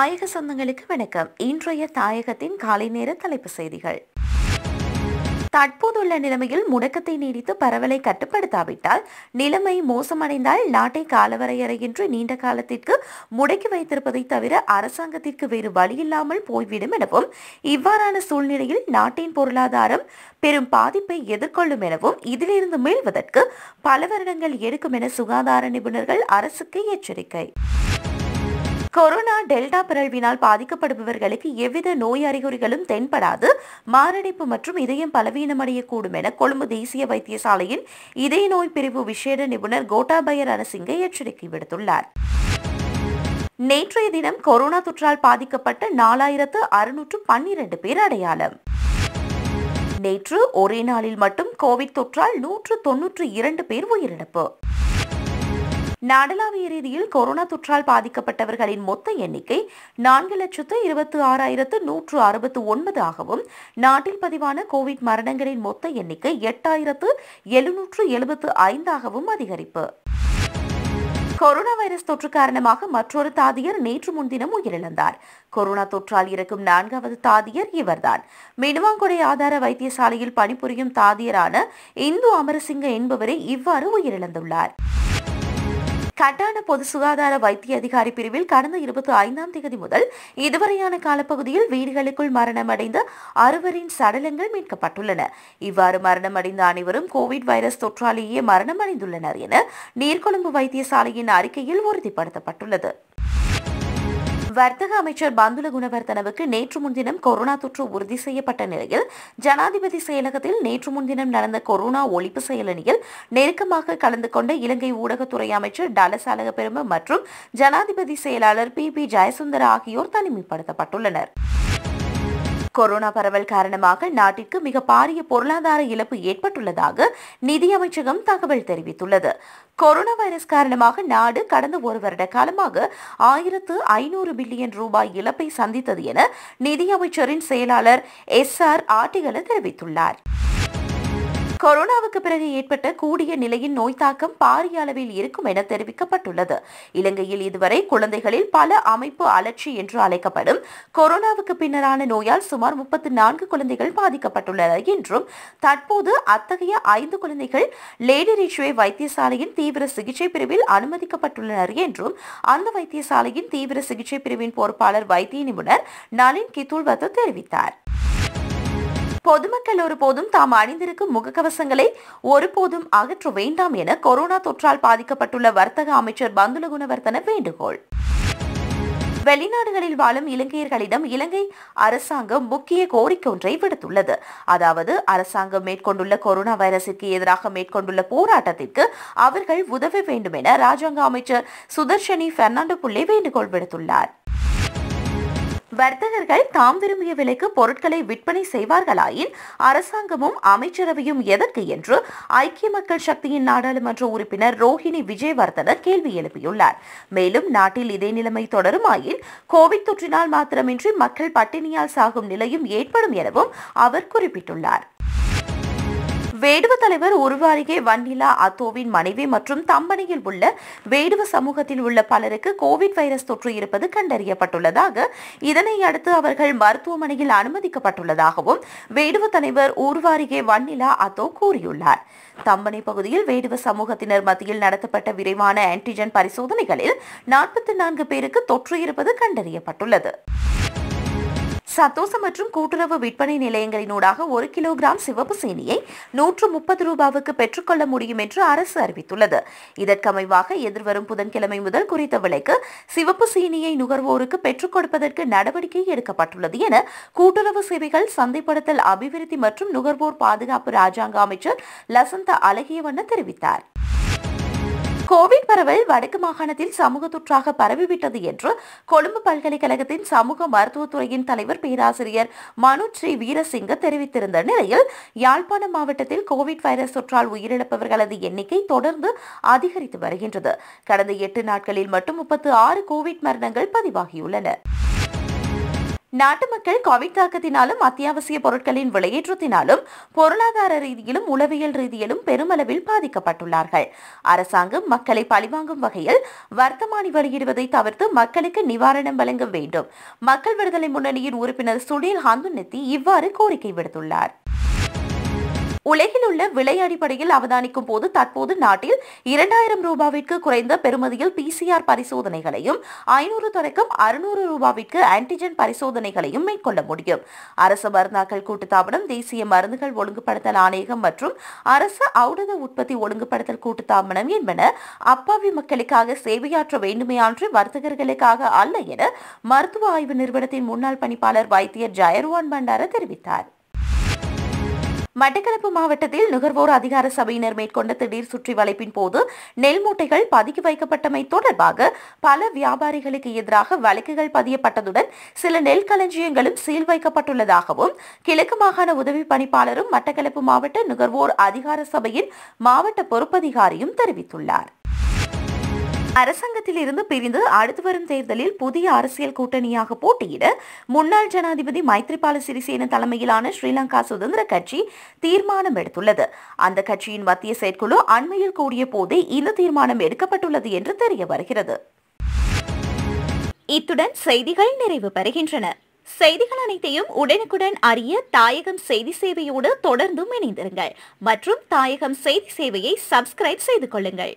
தாயக சொந்தங்களுக்கு வணக்கம் இன்றைய தாயகத்தின் காலை நேர தலைப்பு செய்திகள் தற்போதுள்ள நிலைமையில் முடக்கத்தை நீடித்து பரவலை கட்டுப்படுத்தாவிட்டால் நிலைமை மோசமடைந்தால் நாட்டை காலவரையறை என்று நீண்ட காலத்திற்கு முடக்கி வைத்திருப்பதை தவிர அரசாங்கத்திற்கு வேறு வழியில்லாமல் போய்விடும் எனவும் இவ்வாறான சூழ்நிலையில் நாட்டின் பொருளாதாரம் பெரும் பாதிப்பை எதிர்கொள்ளும் எனவும் இதிலிருந்து மீள்வதற்கு பல வருடங்கள் எடுக்கும் என சுகாதார நிபுணர்கள் அரசுக்கு எச்சரிக்கை கொரோனா டெல்டா பிறழ்வினால் பாதிக்கப்படுபவர்களுக்கு எவ்வித நோய் அறிகுறிகளும் தென்படாது மாரடைப்பு மற்றும் இதயம் பலவீனமடையக்கூடும் என கொழும்பு தேசிய வைத்தியசாலையின் இதய நோய் பிரிவு விசேட நிபுணர் கோட்டாபயர் அரசிங்கை எச்சரிக்கை விடுத்துள்ளார் நேற்றைய தினம் கொரோனா தொற்றால் பாதிக்கப்பட்ட நாலாயிரத்து அறுநூற்று பன்னிரண்டு பேர் அடையாளம் நேற்று ஒரே நாளில் மட்டும் கோவிட் தொற்றால் நூற்று தொன்னூற்று இரண்டு பேர் உயிரிழப்பு நாடளாவிய ரீதியில் கொரோனா தொற்றால் பாதிக்கப்பட்டவர்களின் மொத்த எண்ணிக்கை நான்கு லட்சத்து இருபத்தி ஆறாயிரத்து நூற்று அறுபத்து ஒன்பது ஆகவும் நாட்டில் பதிவான கோவிட் மரணங்களின் மொத்த எண்ணிக்கை எட்டாயிரத்து எழுநூற்று எழுபத்து ஐந்தாகவும் அதிகரிப்பு கொரோனா வைரஸ் தொற்று காரணமாக மற்றொரு தாதியர் நேற்று முன்தினம் உயிரிழந்தார் கொரோனா தொற்றால் இருக்கும் நான்காவது தாதியர் இவர்தான் மினுவாங்குடை ஆதார வைத்தியசாலையில் பணிபுரியும் தாதியரான இந்து அமரசிங்க என்பவரே இவ்வாறு உயிரிழந்துள்ளார் கட்டான பொது சுகாதார வைத்திய அதிகாரி பிரிவில் கடந்த இருபத்தி ஐந்தாம் தேதி முதல் இதுவரையான காலப்பகுதியில் வீடுகளுக்குள் மரணமடைந்த அறுவரின் சடலங்கள் மீட்கப்பட்டுள்ளன இவ்வாறு மரணமடைந்த அனைவரும் கோவிட் வைரஸ் தொற்றாலேயே மரணமடைந்துள்ளனர் என நீர்கொழும்பு வைத்தியசாலையின் அறிக்கையில் உறுதிப்படுத்தப்பட்டுள்ளது வர்த்தக அமைச்சர் பந்துல குணவர்த்தனவுக்கு நேற்று முன்தினம் கொரோனா தொற்று உறுதி செய்யப்பட்ட நிலையில் ஜனாதிபதி செயலகத்தில் நேற்று முன்தினம் நடந்த கொரோனா ஒழிப்பு செயலணியில் நெருக்கமாக கலந்து கொண்ட இலங்கை ஊடகத்துறை அமைச்சர் டலஸ் பெரும மற்றும் ஜனாதிபதி செயலாளர் பி பி ஜெயசுந்தர் ஆகியோர் தனிமைப்படுத்தப்பட்டுள்ளனர் கொரோனா பரவல் காரணமாக நாட்டிற்கு மிக பாரிய பொருளாதார இழப்பு ஏற்பட்டுள்ளதாக நிதியமைச்சகம் தகவல் தெரிவித்துள்ளது கொரோனா வைரஸ் காரணமாக நாடு கடந்த ஒரு வருட காலமாக ஆயிரத்து ஐநூறு பில்லியன் ரூபாய் இழப்பை சந்தித்தது என நிதியமைச்சரின் செயலாளர் எஸ் ஆர் ஆட்டிகள தெரிவித்துள்ளார் கொரோனாவுக்கு பிறகு ஏற்பட்ட கூடிய நிலையின் நோய் தாக்கம் பாரிய அளவில் இருக்கும் என தெரிவிக்கப்பட்டுள்ளது இலங்கையில் இதுவரை குழந்தைகளில் பல அமைப்பு அலட்சி என்று அழைக்கப்படும் கொரோனாவுக்கு பின்னரான நோயால் சுமார் முப்பத்தி நான்கு குழந்தைகள் பாதிக்கப்பட்டுள்ளன என்றும் தற்போது அத்தகைய ஐந்து குழந்தைகள் லேடி ரிச்வே வைத்தியசாலையின் தீவிர சிகிச்சை பிரிவில் அனுமதிக்கப்பட்டுள்ளனர் என்றும் அந்த வைத்தியசாலையின் தீவிர சிகிச்சை பிரிவின் பொறுப்பாளர் வைத்திய நிபுணர் நலின் கித்துல்வத்து தெரிவித்தார் பொதுமக்கள் ஒருபோதும் தாம் அணிந்திருக்கும் முகக்கவசங்களை ஒருபோதும் அகற்ற வேண்டாம் என கொரோனா தொற்றால் பாதிக்கப்பட்டுள்ள வர்த்தக அமைச்சர் பந்துல குணவர்த்தன வேண்டுகோள் வெளிநாடுகளில் வாழும் இலங்கையர்களிடம் இலங்கை அரசாங்கம் முக்கிய கோரிக்கை ஒன்றை விடுத்துள்ளது அதாவது அரசாங்கம் மேற்கொண்டுள்ள கொரோனா வைரஸிற்கு எதிராக மேற்கொண்டுள்ள போராட்டத்திற்கு அவர்கள் உதவ வேண்டும் என ராஜாங்க அமைச்சர் சுதர்ஷனி பெர்னாண்டோ புள்ளே வேண்டுகோள் விடுத்துள்ளார் வர்த்தகர்கள் தாம் விரும்பிய விலைக்கு பொருட்களை விற்பனை செய்வார்களாயின் அரசாங்கமும் அமைச்சரவையும் எதற்கு என்று ஐக்கிய மக்கள் சக்தியின் நாடாளுமன்ற உறுப்பினர் ரோஹிணி விஜயவர்தன கேள்வி எழுப்பியுள்ளார் மேலும் நாட்டில் இதே நிலைமை தொடருமாயின் கோவிட் தொற்றினால் மாத்திரமின்றி மக்கள் பட்டினியால் சாகும் நிலையும் ஏற்படும் எனவும் அவர் குறிப்பிட்டுள்ளார் வேடுவ தலைவர் உருவ அருகே வன்னிலா அத்தோவின் மனைவி மற்றும் தம்பனியில் உள்ள வேடுவ சமூகத்தில் உள்ள பலருக்கு கோவிட் வைரஸ் தொற்று இருப்பது கண்டறியப்பட்டுள்ளதாக இதனை அடுத்து அவர்கள் மருத்துவமனையில் அனுமதிக்கப்பட்டுள்ளதாகவும் வேடுவ தலைவர் ஊர்வ அருகே வன்னிலா அத்தோ கூறியுள்ளார் தம்பனை பகுதியில் வேடுவ சமூகத்தினர் மத்தியில் நடத்தப்பட்ட விரைவான ஆன்டிஜென் பரிசோதனைகளில் நாற்பத்தி நான்கு பேருக்கு தொற்று இருப்பது கண்டறியப்பட்டுள்ளது சத்தோச மற்றும் கூட்டுறவு விற்பனை நிலையங்களினூடாக ஒரு கிலோகிராம் சிவப்பு சீனியை நூற்று முப்பது ரூபாவுக்கு பெற்றுக்கொள்ள முடியும் என்று அரசு அறிவித்துள்ளது இதற்கமைவாக எதிர்வரும் புதன்கிழமை முதல் குறித்த விலைக்கு சிவப்பு சீனியை நுகர்வோருக்கு பெற்றுக் கொடுப்பதற்கு நடவடிக்கை எடுக்கப்பட்டுள்ளது என கூட்டுறவு சேவைகள் சந்தைப்படுத்தல் அபிவிருத்தி மற்றும் நுகர்வோர் பாதுகாப்பு ராஜாங்க அமைச்சர் லசந்த அழகியவண்ண தெரிவித்தார் கோவிட் பரவல் வடக்கு மாகாணத்தில் சமூக தொற்றாக பரவிவிட்டது என்று கொழும்பு பல்கலைக்கழகத்தின் சமூக மருத்துவத்துறையின் தலைவர் பேராசிரியர் மனு ஸ்ரீ வீரசிங்க தெரிவித்திருந்த நிலையில் யாழ்ப்பாண மாவட்டத்தில் கோவிட் வைரஸ் தொற்றால் உயிரிழப்பவர்களது எண்ணிக்கை தொடர்ந்து அதிகரித்து வருகின்றது கடந்த எட்டு நாட்களில் மட்டும் முப்பத்து ஆறு கோவிட் மரணங்கள் பதிவாகியுள்ளன நாட்டு மக்கள் கோவிட் தாக்கத்தினாலும் அத்தியாவசிய பொருட்களின் விலையேற்றத்தினாலும் பொருளாதார ரீதியிலும் உளவியல் ரீதியிலும் பெருமளவில் பாதிக்கப்பட்டுள்ளார்கள் அரசாங்கம் மக்களை பழிவாங்கும் வகையில் வர்த்தமானி வெளியிடுவதை தவிர்த்து மக்களுக்கு நிவாரணம் வழங்க வேண்டும் மக்கள் விடுதலை முன்னணியின் உறுப்பினர் சுனில் நெத்தி இவ்வாறு கோரிக்கை விடுத்துள்ளார் உலகில் உள்ள விலை அடிப்படையில் அவதானிக்கும் போது தற்போது நாட்டில் இரண்டாயிரம் ரூபாவிற்கு குறைந்த பெறுமதியில் பிசிஆர் பரிசோதனைகளையும் ஐநூறு தொடக்கம் அறுநூறு ரூபாவிற்கு ஆன்டிஜென் பரிசோதனைகளையும் மேற்கொள்ள முடியும் அரசு மருந்தாக்கள் கூட்டுத்தாபனம் தேசிய மருந்துகள் ஒழுங்குபடுத்தல் ஆணையகம் மற்றும் அரசு ஔடத உற்பத்தி ஒழுங்குபடுத்தல் கூட்டுத்தாபனம் என்பன அப்பாவி மக்களுக்காக சேவையாற்ற வேண்டுமையான்று வர்த்தகர்களுக்காக அல்ல என மருத்துவ ஆய்வு நிறுவனத்தின் முன்னாள் பணிப்பாளர் வைத்தியர் ஜயர்வான் பண்டார தெரிவித்தார் மட்டக்களப்பு மாவட்டத்தில் நுகர்வோர் அதிகார சபையினர் மேற்கொண்ட திடீர் சுற்றி வளைப்பின் போது நெல் மூட்டைகள் பதுக்கி வைக்கப்பட்டமை தொடர்பாக பல வியாபாரிகளுக்கு எதிராக வழக்குகள் பதியப்பட்டதுடன் சில நெல் களஞ்சியங்களும் சீல் வைக்கப்பட்டுள்ளதாகவும் கிழக்கு மாகாண உதவி பணிப்பாளரும் மட்டக்களப்பு மாவட்ட நுகர்வோர் அதிகார சபையின் மாவட்ட பொறுப்பதிகாரியும் தெரிவித்துள்ளார் அரசாங்கத்தில் இருந்து பிரிந்து அடுத்து வரும் தேர்தலில் புதிய அரசியல் கூட்டணியாக போட்டியிட முன்னாள் ஜனாதிபதி மைத்ரிபால சிறிசேன தலைமையிலான ஸ்ரீலங்கா சுதந்திர கட்சி தீர்மானம் எடுத்துள்ளது அந்த கட்சியின் மத்திய செயற்குழு அண்மையில் கூடிய போதே இந்த தீர்மானம் எடுக்கப்பட்டுள்ளது என்று தெரிய வருகிறது இத்துடன் செய்திகள் நிறைவு பெறுகின்றன செய்திகள் அனைத்தையும் உடனுக்குடன் அறிய தாயகம் செய்தி சேவையோடு தொடர்ந்தும் இணைந்திருங்கள் மற்றும் தாயகம் செய்தி சேவையை சப்ஸ்கிரைப் செய்து கொள்ளுங்கள்